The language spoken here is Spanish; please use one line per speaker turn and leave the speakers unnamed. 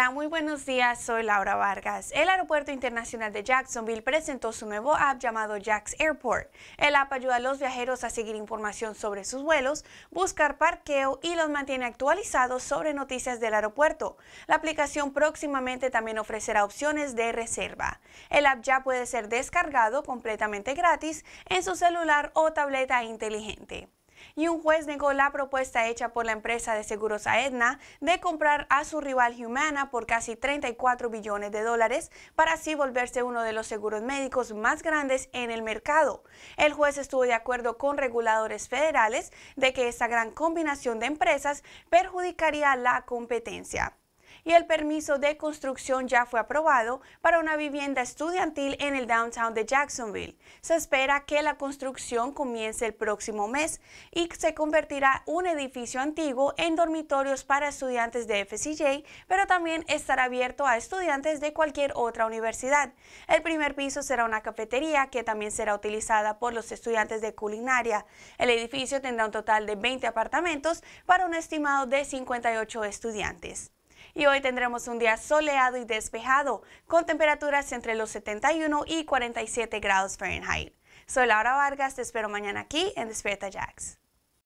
Hola, muy buenos días, soy Laura Vargas. El Aeropuerto Internacional de Jacksonville presentó su nuevo app llamado Jax Airport. El app ayuda a los viajeros a seguir información sobre sus vuelos, buscar parqueo y los mantiene actualizados sobre noticias del aeropuerto. La aplicación próximamente también ofrecerá opciones de reserva. El app ya puede ser descargado completamente gratis en su celular o tableta inteligente y un juez negó la propuesta hecha por la empresa de seguros Aetna de comprar a su rival Humana por casi 34 billones de dólares para así volverse uno de los seguros médicos más grandes en el mercado. El juez estuvo de acuerdo con reguladores federales de que esta gran combinación de empresas perjudicaría la competencia y el permiso de construcción ya fue aprobado para una vivienda estudiantil en el downtown de Jacksonville. Se espera que la construcción comience el próximo mes y se convertirá un edificio antiguo en dormitorios para estudiantes de FCJ, pero también estará abierto a estudiantes de cualquier otra universidad. El primer piso será una cafetería que también será utilizada por los estudiantes de culinaria. El edificio tendrá un total de 20 apartamentos para un estimado de 58 estudiantes y hoy tendremos un día soleado y despejado con temperaturas entre los 71 y 47 grados Fahrenheit. Soy Laura Vargas, te espero mañana aquí en Despierta Jax.